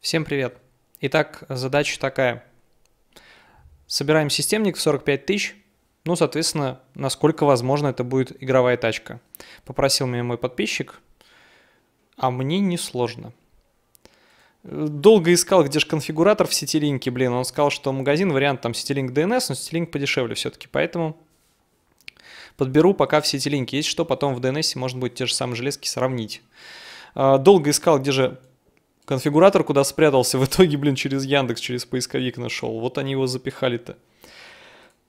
Всем привет. Итак, задача такая. Собираем системник в 45 тысяч, ну, соответственно, насколько возможно это будет игровая тачка. Попросил меня мой подписчик, а мне не сложно. Долго искал, где же конфигуратор в сетилинке, блин. Он сказал, что магазин, вариант там сетилинк DNS, но сетилинк подешевле все-таки, поэтому подберу пока в сетилинке. Есть что, потом в DNS можно будет те же самые железки сравнить. А, долго искал, где же Конфигуратор куда спрятался, в итоге, блин, через Яндекс, через поисковик нашел. Вот они его запихали-то.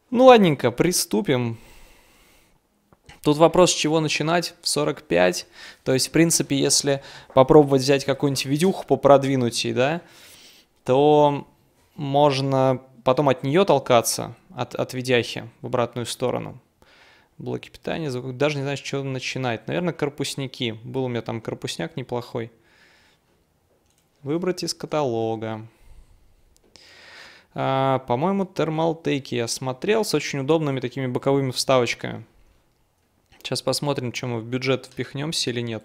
Ну ладненько, приступим. Тут вопрос, с чего начинать в 45. То есть, в принципе, если попробовать взять какую-нибудь видюху по продвинутии, да, то можно потом от нее толкаться, от, от видяхи в обратную сторону. Блоки питания, даже не знаю, с чего начинать. Наверное, корпусники. Был у меня там корпусняк неплохой. Выбрать из каталога. А, По-моему, термалтейки я смотрел с очень удобными такими боковыми вставочками. Сейчас посмотрим, что мы в бюджет впихнемся или нет.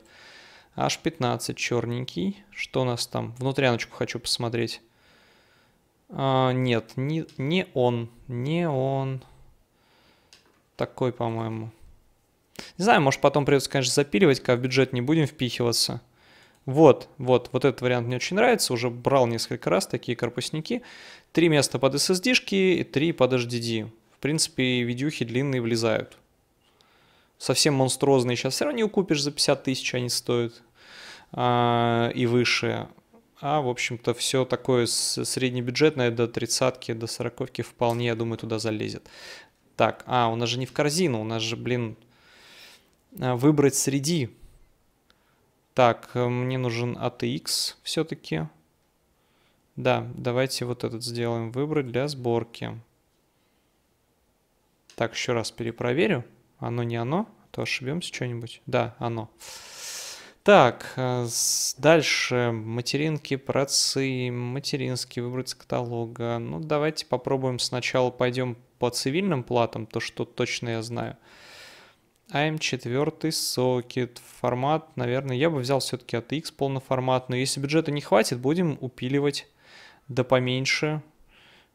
H15 черненький. Что у нас там? Внутряночку хочу посмотреть. А, нет, не, не он. Не он. Такой, по-моему. Не знаю, может потом придется, конечно, запиливать, когда в бюджет не будем впихиваться. Вот, вот, вот этот вариант мне очень нравится, уже брал несколько раз такие корпусники. Три места под SSD-шки и три под HDD. В принципе, видюхи длинные влезают. Совсем монструозные сейчас все равно не укупишь за 50 тысяч, они стоят а, и выше. А, в общем-то, все такое среднебюджетное до тридцатки, до сороковки вполне, я думаю, туда залезет. Так, а, у нас же не в корзину, у нас же, блин, а, выбрать среди так, э, мне нужен ATX а все-таки. Да, давайте вот этот сделаем выбрать для сборки. Так, еще раз перепроверю. Оно не оно, а то ошибемся что-нибудь. Да, оно. Так, э, дальше материнки, процы, материнские, выбрать с каталога. Ну, давайте попробуем сначала пойдем по цивильным платам, то, что точно я знаю. AM4 сокет, формат, наверное, я бы взял все-таки ATX полноформат, но если бюджета не хватит, будем упиливать да поменьше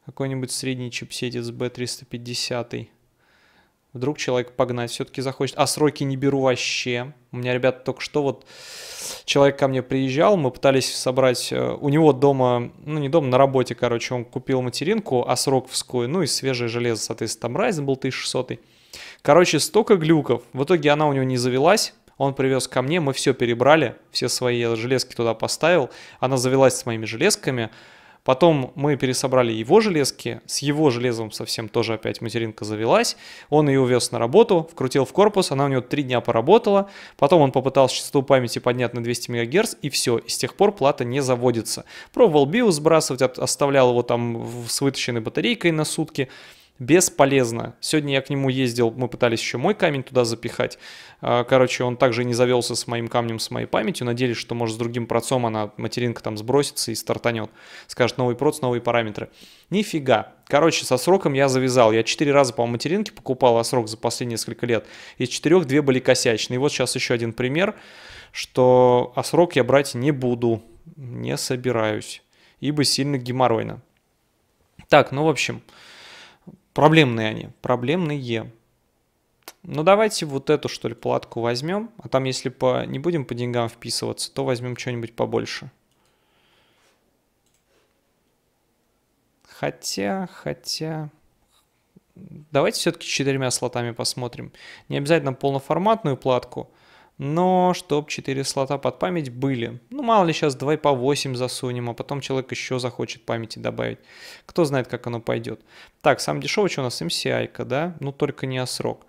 какой-нибудь средний чипсетец B350. Вдруг человек погнать все-таки захочет. А сроки не беру вообще. У меня, ребята, только что вот человек ко мне приезжал, мы пытались собрать... Э, у него дома, ну не дома, на работе, короче, он купил материнку, а срок вскую, ну и свежее железо, соответственно, там Ryzen был 1600. Короче, столько глюков. В итоге она у него не завелась. Он привез ко мне, мы все перебрали, все свои железки туда поставил. Она завелась с моими железками. Потом мы пересобрали его железки, с его железом совсем тоже опять материнка завелась. Он ее увез на работу, вкрутил в корпус, она у него три дня поработала. Потом он попытался частоту памяти поднять на 200 МГц, и все, и с тех пор плата не заводится. Пробовал биос сбрасывать, оставлял его там с вытащенной батарейкой на сутки бесполезно. Сегодня я к нему ездил, мы пытались еще мой камень туда запихать. А, короче, он также не завелся с моим камнем, с моей памятью. Надеялись, что, может, с другим процом она, материнка там сбросится и стартанет. Скажет новый проц, новые параметры. Нифига. Короче, со сроком я завязал. Я четыре раза, по материнке покупал, а срок за последние несколько лет. Из четырех две были косячные. И вот сейчас еще один пример, что а срок я брать не буду. Не собираюсь. Ибо сильно геморройно. Так, ну в общем, Проблемные они, проблемные. Ну давайте вот эту, что ли, платку возьмем. А там, если по... не будем по деньгам вписываться, то возьмем что-нибудь побольше. Хотя, хотя... Давайте все-таки четырьмя слотами посмотрим. Не обязательно полноформатную платку но чтоб 4 слота под память были. Ну, мало ли, сейчас 2 по 8 засунем, а потом человек еще захочет памяти добавить. Кто знает, как оно пойдет. Так, сам дешевый, что у нас? mci да? Ну, только не о срок.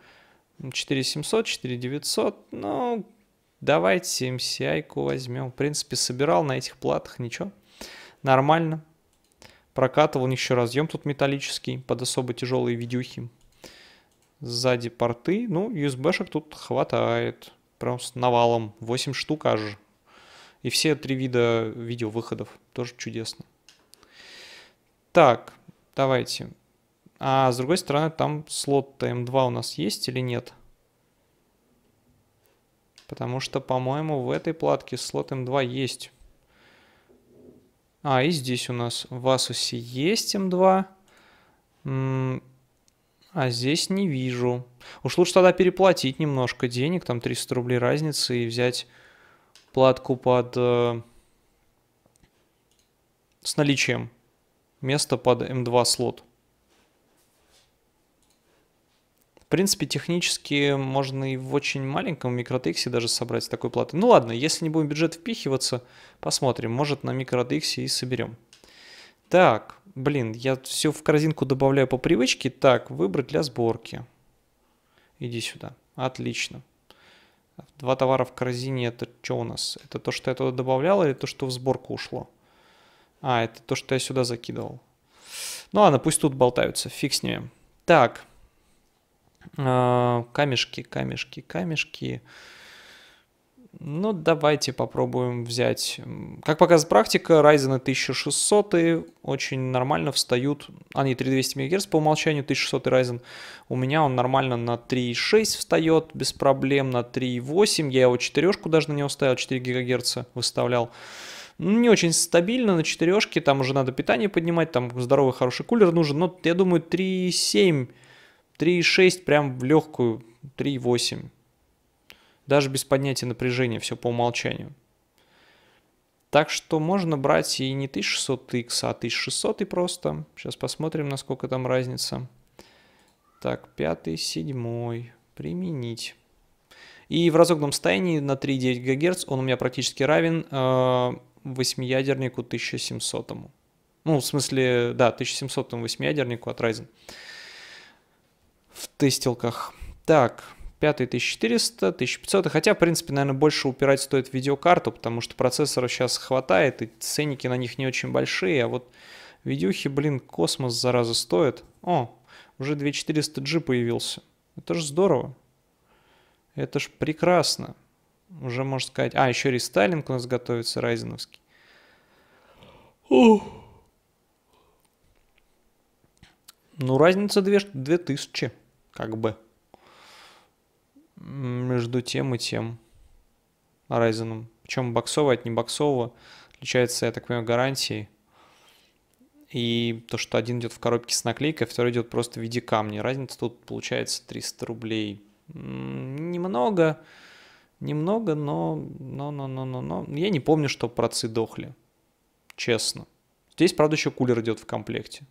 4700, 4900, ну, давайте mci возьмем. В принципе, собирал на этих платах, ничего. Нормально. Прокатывал, еще разъем тут металлический под особо тяжелые видюхи. Сзади порты, ну, USB-шек тут хватает прям с навалом. 8 штук аж. И все три вида видео выходов. Тоже чудесно. Так, давайте. А с другой стороны, там слот М2 у нас есть или нет? Потому что, по-моему, в этой платке слот М2 есть. А, и здесь у нас в Asus есть М2. А здесь не вижу. Уж лучше тогда переплатить немножко денег, там 300 рублей разницы, и взять платку под... Э, с наличием. Место под М2 эм слот. В принципе, технически можно и в очень маленьком микротексе даже собрать с такой платы. Ну ладно, если не будем бюджет впихиваться, посмотрим. Может, на микротексе и соберем. Так. Блин, я все в корзинку добавляю по привычке. Так, выбрать для сборки. Иди сюда. Отлично. Два товара в корзине, это что у нас? Это то, что я туда добавлял или то, что в сборку ушло? А, это то, что я сюда закидывал. Ну ладно, пусть тут болтаются, фиг с ними. Так, а, камешки, камешки, камешки ну, давайте попробуем взять... Как показывает практика, Ryzen 1600 очень нормально встают... Они 3200 МГц по умолчанию, 1600 Ryzen. У меня он нормально на 3.6 встает без проблем, на 3.8. Я его четырешку даже на него ставил, 4 ГГц выставлял ну, не очень стабильно на четырешке, там уже надо питание поднимать, там здоровый хороший кулер нужен, но я думаю 3.7, 3.6 прям в легкую, 3.8 даже без поднятия напряжения, все по умолчанию. Так что можно брать и не 1600X, а 1600 и просто. Сейчас посмотрим, насколько там разница. Так, пятый, седьмой. Применить. И в разогном состоянии на 3,9 ГГц он у меня практически равен э, восьмиядернику 1700. -му. Ну, в смысле, да, 1700 восьмиядернику от Ryzen. В тестилках. Так, 5400, 1500, хотя, в принципе, наверное, больше упирать стоит в видеокарту, потому что процессоров сейчас хватает, и ценники на них не очень большие, а вот видюхи, блин, космос, зараза, стоит. О, уже 2400G появился. Это же здорово. Это ж прекрасно. Уже можно сказать... А, еще рестайлинг у нас готовится, райзеновский. Ух. Ну, разница 2000, как бы между тем и тем Ryzen. Причем боксовый от небоксового отличается, я так понимаю, гарантией. И то, что один идет в коробке с наклейкой, а второй идет просто в виде камня. Разница тут получается 300 рублей. Немного, немного, но, но, но, но, но, но. Я не помню, что процы дохли. Честно. Здесь, правда, еще кулер идет в комплекте.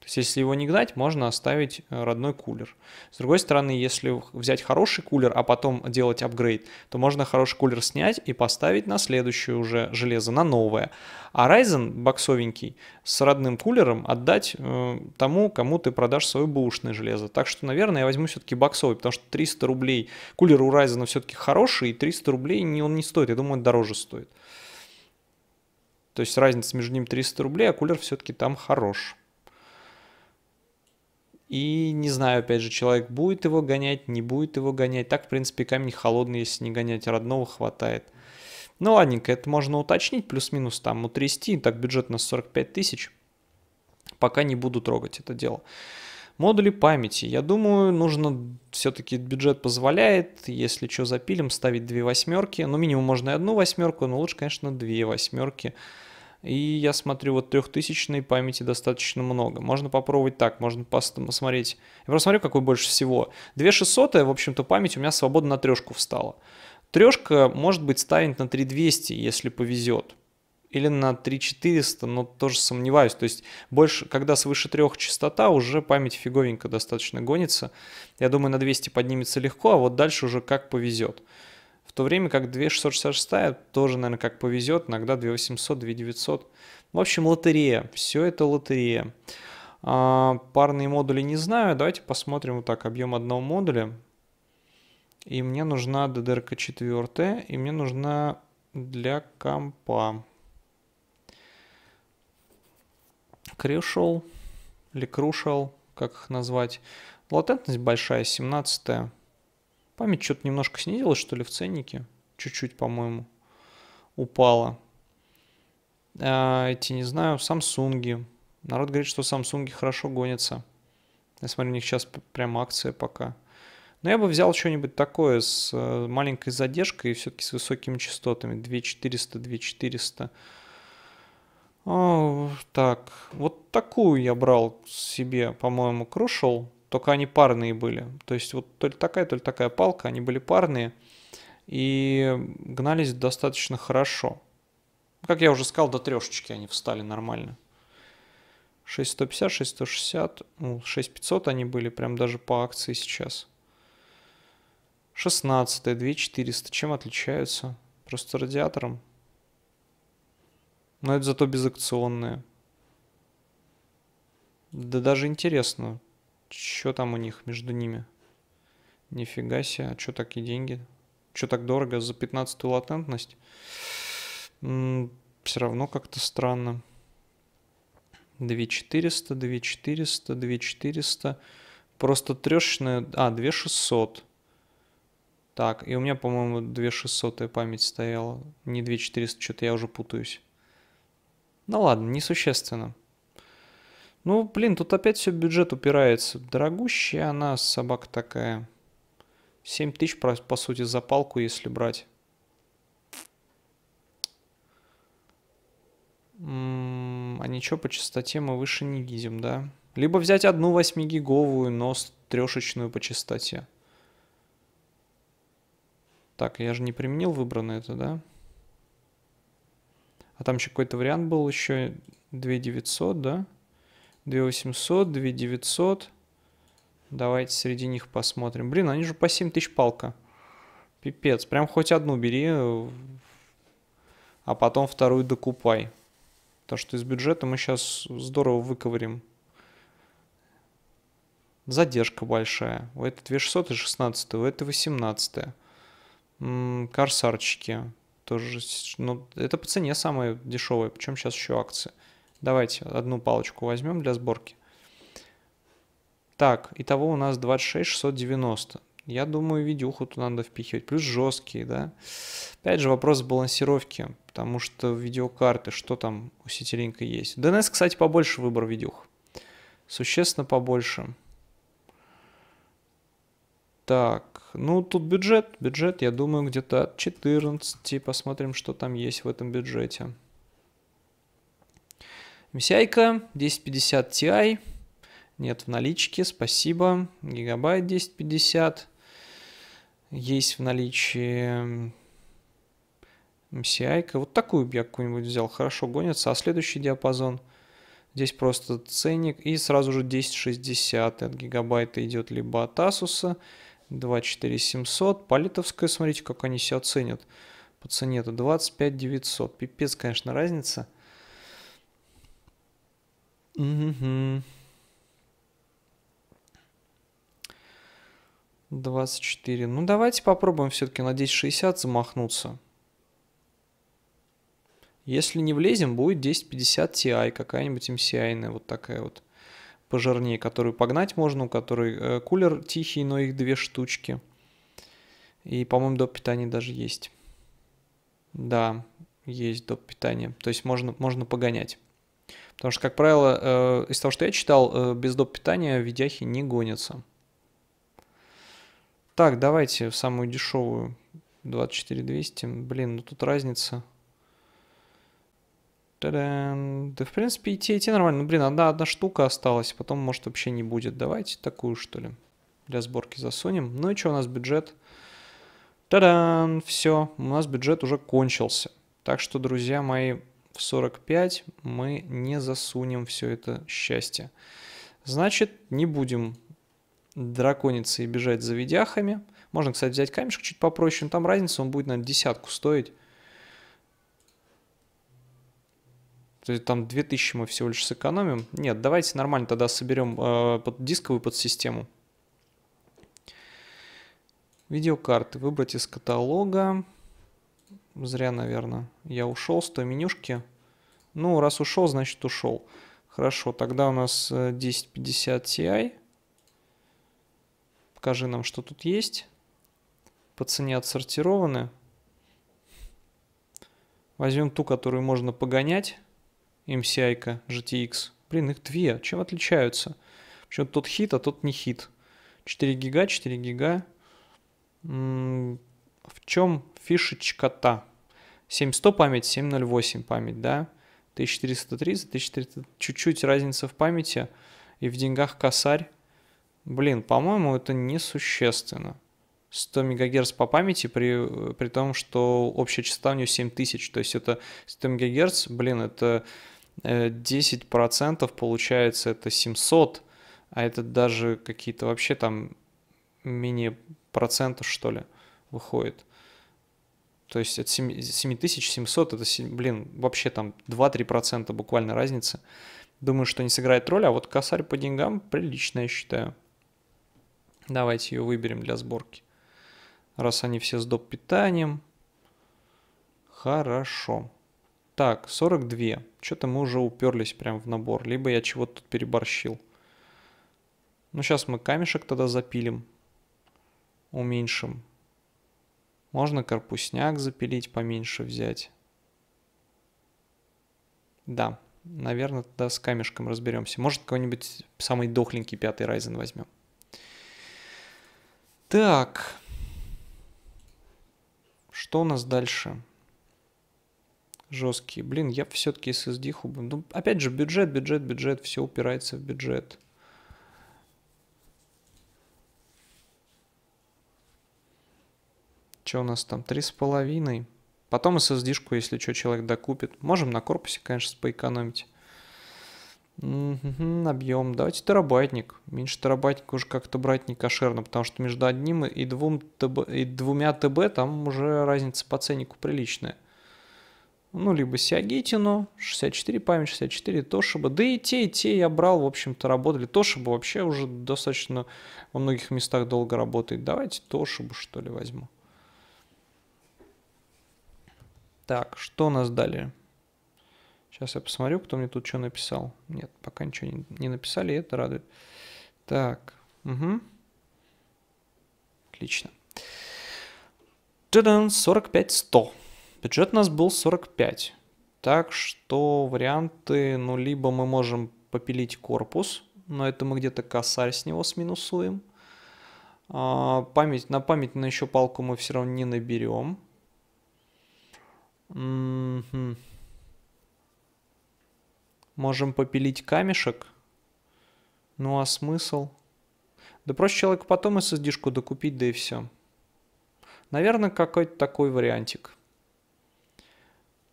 То есть если его не гнать, можно оставить э, родной кулер. С другой стороны, если взять хороший кулер, а потом делать апгрейд, то можно хороший кулер снять и поставить на следующее уже железо, на новое. А Ryzen боксовенький с родным кулером отдать э, тому, кому ты продашь свое бушное железо. Так что, наверное, я возьму все-таки боксовый, потому что 300 рублей, кулер у Ryzen все-таки хороший, и 300 рублей не, он не стоит, я думаю, дороже стоит. То есть разница между ним 300 рублей, а кулер все-таки там хороший. И не знаю, опять же, человек будет его гонять, не будет его гонять. Так, в принципе, камень холодный, если не гонять родного, хватает. Ну ладненько, это можно уточнить, плюс-минус там утрясти. Так, бюджет на 45 тысяч. Пока не буду трогать это дело. Модули памяти. Я думаю, нужно все-таки бюджет позволяет, если что запилим, ставить две восьмерки. Ну, минимум можно и одну восьмерку, но лучше, конечно, две восьмерки. И я смотрю, вот трехтысячной памяти достаточно много. Можно попробовать так, можно посмотреть. Я просто смотрю, какой больше всего. 2600, в общем-то, память у меня свободно на трешку встала. Трешка, может быть, станет на 3200, если повезет. Или на 3400, но тоже сомневаюсь. То есть, больше, когда свыше трех частота, уже память фиговенько достаточно гонится. Я думаю, на 200 поднимется легко, а вот дальше уже как повезет то время как 2666 тоже, наверное, как повезет, иногда 2800, 2900. В общем, лотерея. Все это лотерея. А, парные модули не знаю. Давайте посмотрим вот так объем одного модуля. И мне нужна ddrk 4, и мне нужна для компа. Crucial или Crucial, как их назвать. Латентность большая, 17 -я. Память что-то немножко снизилась, что ли, в ценнике. Чуть-чуть, по-моему, упала. А, эти, не знаю, Самсунги. Народ говорит, что Самсунги хорошо гонятся. Я смотрю, у них сейчас прям акция пока. Но я бы взял что-нибудь такое с э, маленькой задержкой и все-таки с высокими частотами. 2400, 2400. О, так, вот такую я брал себе, по-моему, Crucial только они парные были. То есть вот то ли такая, то ли такая палка, они были парные и гнались достаточно хорошо. Как я уже сказал, до трешечки они встали нормально. 6150, 660, ну, 6500 они были прям даже по акции сейчас. 16, 2400, чем отличаются? Просто радиатором. Но это зато безакционные. Да даже интересно, что там у них между ними? Нифига себе, а что такие деньги? Что так дорого за 15 латентность? Все равно как-то странно. 2400, 2400, 2400. Просто трешечная... А, 2600. Так, и у меня, по-моему, 2600 память стояла. Не 2400, что-то я уже путаюсь. Ну ладно, несущественно. Ну, блин, тут опять все бюджет упирается. Дорогущая она, собака такая. 7 тысяч, по сути, за палку, если брать. А ничего по частоте мы выше не видим, да? Либо взять одну 8-гиговую, но трешечную по частоте. Так, я же не применил выбранное это, да? А там еще какой-то вариант был еще 2900, да? Да. 2800, 2900. Давайте среди них посмотрим. Блин, они же по 7000 палка. Пипец. Прям хоть одну бери, э, а потом вторую докупай. то что из бюджета мы сейчас здорово выковырим. Задержка большая. У этой 2600 и 16, у этой 18. М корсарчики. Тоже, ну, это по цене самые дешевые. Причем сейчас еще акции. Давайте одну палочку возьмем для сборки. Так, итого у нас 26690. Я думаю, видюху тут надо впихивать. Плюс жесткие, да. Опять же, вопрос балансировки, потому что видеокарты, что там у сетилинка есть. ДНС, кстати, побольше выбор видюх. Существенно побольше. Так, ну тут бюджет. Бюджет, я думаю, где-то от 14. Посмотрим, что там есть в этом бюджете. Мсяйка 1050 Ti, нет в наличке, спасибо. Гигабайт 1050, есть в наличии MCI. -ка. Вот такую бы я какую-нибудь взял, хорошо гонится. А следующий диапазон, здесь просто ценник. И сразу же 1060 от гигабайта идет либо от Asus, 24700. Палитовская, смотрите, как они себя ценят. По цене это 25900. Пипец, конечно, разница. Угу. 24. Ну, давайте попробуем все-таки на 10.60 замахнуться. Если не влезем, будет 10.50 Ti, какая-нибудь MCI, вот такая вот пожирнее, которую погнать можно, у которой э, кулер тихий, но их две штучки. И, по-моему, доп. питания даже есть. Да, есть доп. питание. То есть можно, можно погонять. Потому что, как правило, э, из того, что я читал, э, без доп. питания видяхи не гонятся. Так, давайте в самую дешевую. 24200. Блин, ну тут разница. Та-дам. Да, в принципе, и те, и те нормально. Ну, блин, одна, одна штука осталась, потом, может, вообще не будет. Давайте такую, что ли, для сборки засунем. Ну и что у нас бюджет? Та-дам! Все, у нас бюджет уже кончился. Так что, друзья мои, в 45 мы не засунем все это счастье. Значит, не будем дракониться и бежать за видяхами. Можно, кстати, взять камешек чуть попроще, но там разница, он будет, на десятку стоить. То есть там 2000 мы всего лишь сэкономим. Нет, давайте нормально тогда соберем э, под дисковую подсистему. Видеокарты выбрать из каталога. Зря, наверное. Я ушел с той менюшки. Ну, раз ушел, значит ушел. Хорошо, тогда у нас 1050 э, Ti. Покажи нам, что тут есть. По цене отсортированы. Возьмем ту, которую можно погонять. MCI-ка GTX. Блин, их две. Чем отличаются? Почему тот хит, а тот не хит? 4 гига, 4 гига. В чем фишечка-то. 700 память, 708 память, да? 1430, 1400, чуть-чуть разница в памяти и в деньгах косарь. Блин, по-моему, это несущественно. 100 МГц по памяти, при, при том, что общая частота у нее 7000. То есть это 100 МГц, блин, это 10% э, получается, это 700, а это даже какие-то вообще там менее проценты что ли, выходит. То есть от 7700 это, блин, вообще там 2-3% буквально разницы. Думаю, что не сыграет роль, а вот косарь по деньгам прилично, я считаю. Давайте ее выберем для сборки. Раз они все с доп. питанием. Хорошо. Так, 42. Что-то мы уже уперлись прям в набор. Либо я чего-то тут переборщил. Ну, сейчас мы камешек тогда запилим. Уменьшим. Можно корпусняк запилить, поменьше взять. Да, наверное, тогда с камешком разберемся. Может, какой-нибудь самый дохленький пятый Райзен возьмем. Так. Что у нас дальше? Жесткие. Блин, я все-таки SSD хубы. Ну, опять же, бюджет, бюджет, бюджет. Все упирается в бюджет. Что у нас там? Три с половиной. Потом SSD-шку, если что, человек докупит. Можем на корпусе, конечно, поэкономить. Угу, объем. Давайте терабайтник. Меньше терабайтника уже как-то брать не кошерно, потому что между одним и, двум ТБ, и двумя ТБ там уже разница по ценнику приличная. Ну, либо Сиагитину, 64 память, 64 Тошиба. Да и те, и те я брал, в общем-то, работали. Тошиба вообще уже достаточно во многих местах долго работает. Давайте Тошибу, что ли, возьму. Так, что у нас далее? Сейчас я посмотрю, кто мне тут что написал. Нет, пока ничего не, не написали, и это радует. Так, угу. Отлично. Джедан 45-100. Бюджет у нас был 45. Так что варианты, ну, либо мы можем попилить корпус, но это мы где-то косарь с него сминусуем. А, память, на память на еще палку мы все равно не наберем. М Можем попилить камешек. Ну а смысл? Да проще человеку потом SSD-шку докупить, да и все. Наверное, какой-то такой вариантик.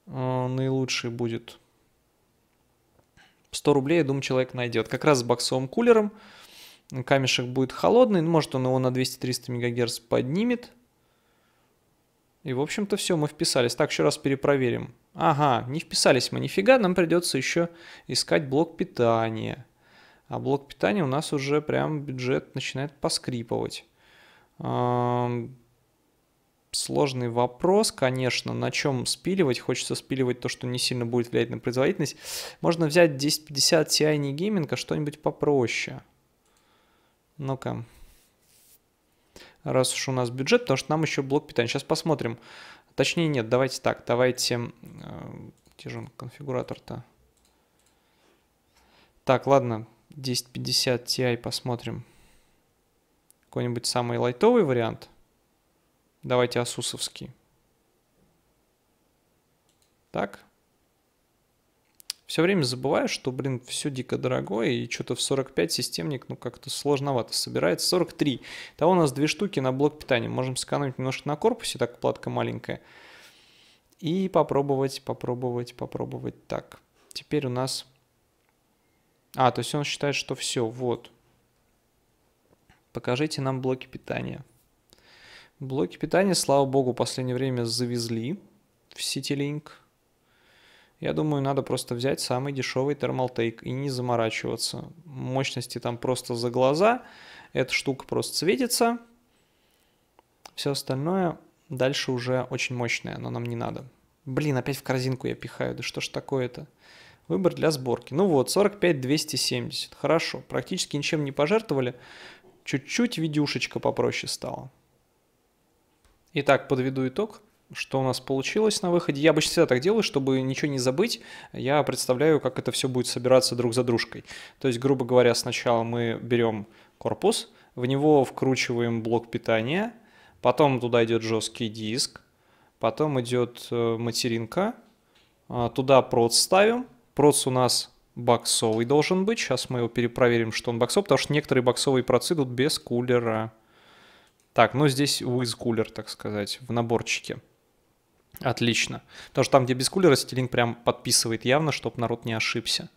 Э, наилучший будет. 100 рублей, я думаю, человек найдет. Как раз с боксовым кулером. Камешек будет холодный. Ну, может, он его на 200-300 МГц поднимет. И, в общем-то, все, мы вписались. Так, еще раз перепроверим. Ага, не вписались мы нифига, нам придется еще искать блок питания. А блок питания у нас уже прям бюджет начинает поскрипывать. Сложный вопрос, конечно, на чем спиливать. Хочется спиливать то, что не сильно будет влиять на производительность. Можно взять 1050 Ti не гейминг, а что-нибудь попроще. Ну-ка раз уж у нас бюджет, потому что нам еще блок питания. Сейчас посмотрим. Точнее, нет, давайте так, давайте... Э, где же он, конфигуратор-то? Так, ладно, 1050 Ti посмотрим. Какой-нибудь самый лайтовый вариант. Давайте асусовский. Так, все время забываю, что, блин, все дико дорогое, и что-то в 45 системник, ну, как-то сложновато собирается. 43. Того у нас две штуки на блок питания. Можем сэкономить немножко на корпусе, так платка маленькая. И попробовать, попробовать, попробовать так. Теперь у нас... А, то есть он считает, что все, вот. Покажите нам блоки питания. Блоки питания, слава богу, в последнее время завезли в CityLink. Я думаю, надо просто взять самый дешевый термалтейк и не заморачиваться. Мощности там просто за глаза. Эта штука просто светится. Все остальное дальше уже очень мощное, но нам не надо. Блин, опять в корзинку я пихаю, да что ж такое-то? Выбор для сборки. Ну вот, 45 270, хорошо. Практически ничем не пожертвовали. Чуть-чуть видюшечка попроще стала. Итак, подведу итог что у нас получилось на выходе. Я обычно всегда так делаю, чтобы ничего не забыть. Я представляю, как это все будет собираться друг за дружкой. То есть, грубо говоря, сначала мы берем корпус, в него вкручиваем блок питания, потом туда идет жесткий диск, потом идет э, материнка, а, туда проц ставим. Проц у нас боксовый должен быть. Сейчас мы его перепроверим, что он боксовый, потому что некоторые боксовые процы идут без кулера. Так, ну здесь with кулер, так сказать, в наборчике. Отлично. Потому что там, где без кулера, Стилинг прям подписывает явно, чтобы народ не ошибся.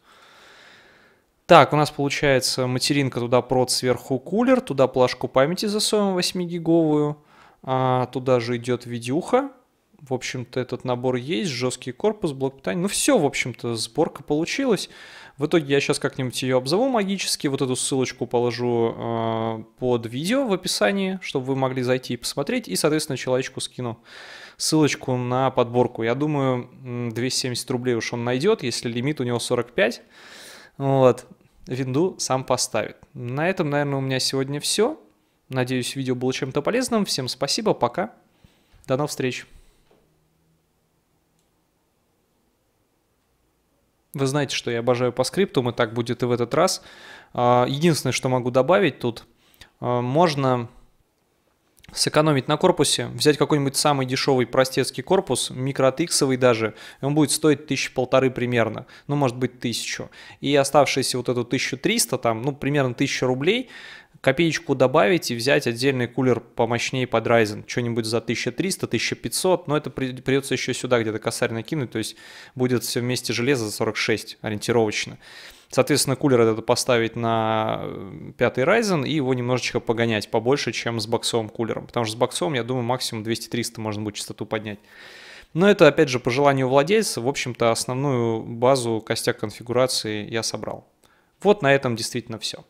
Так, у нас получается материнка туда прот сверху кулер, туда плашку памяти засовываем 8-гиговую, а туда же идет видюха. В общем-то, этот набор есть, жесткий корпус, блок питания. Ну все, в общем-то, сборка получилась. В итоге я сейчас как-нибудь ее обзову магически. Вот эту ссылочку положу э, под видео в описании, чтобы вы могли зайти и посмотреть. И, соответственно, человечку скину ссылочку на подборку. Я думаю, 270 рублей уж он найдет, если лимит у него 45. Вот. Винду сам поставит. На этом, наверное, у меня сегодня все. Надеюсь, видео было чем-то полезным. Всем спасибо, пока. До новых встреч. Вы знаете, что я обожаю по скриптум, и так будет и в этот раз. А, единственное, что могу добавить тут, а, можно сэкономить на корпусе, взять какой-нибудь самый дешевый простецкий корпус, микротексовый даже, и он будет стоить тысячи полторы примерно, ну, может быть, тысячу. И оставшиеся вот эту 1300, там, ну, примерно 1000 рублей, копеечку добавить и взять отдельный кулер помощнее под Ryzen, что-нибудь за 1300-1500, но это придется еще сюда где-то косарь накинуть, то есть будет все вместе железо за 46 ориентировочно. Соответственно, кулер этот поставить на э, пятый Ryzen и его немножечко погонять побольше, чем с боксовым кулером. Потому что с боксовым, я думаю, максимум 200-300 можно будет частоту поднять. Но это, опять же, по желанию владельца. В общем-то, основную базу, костяк конфигурации я собрал. Вот на этом действительно все.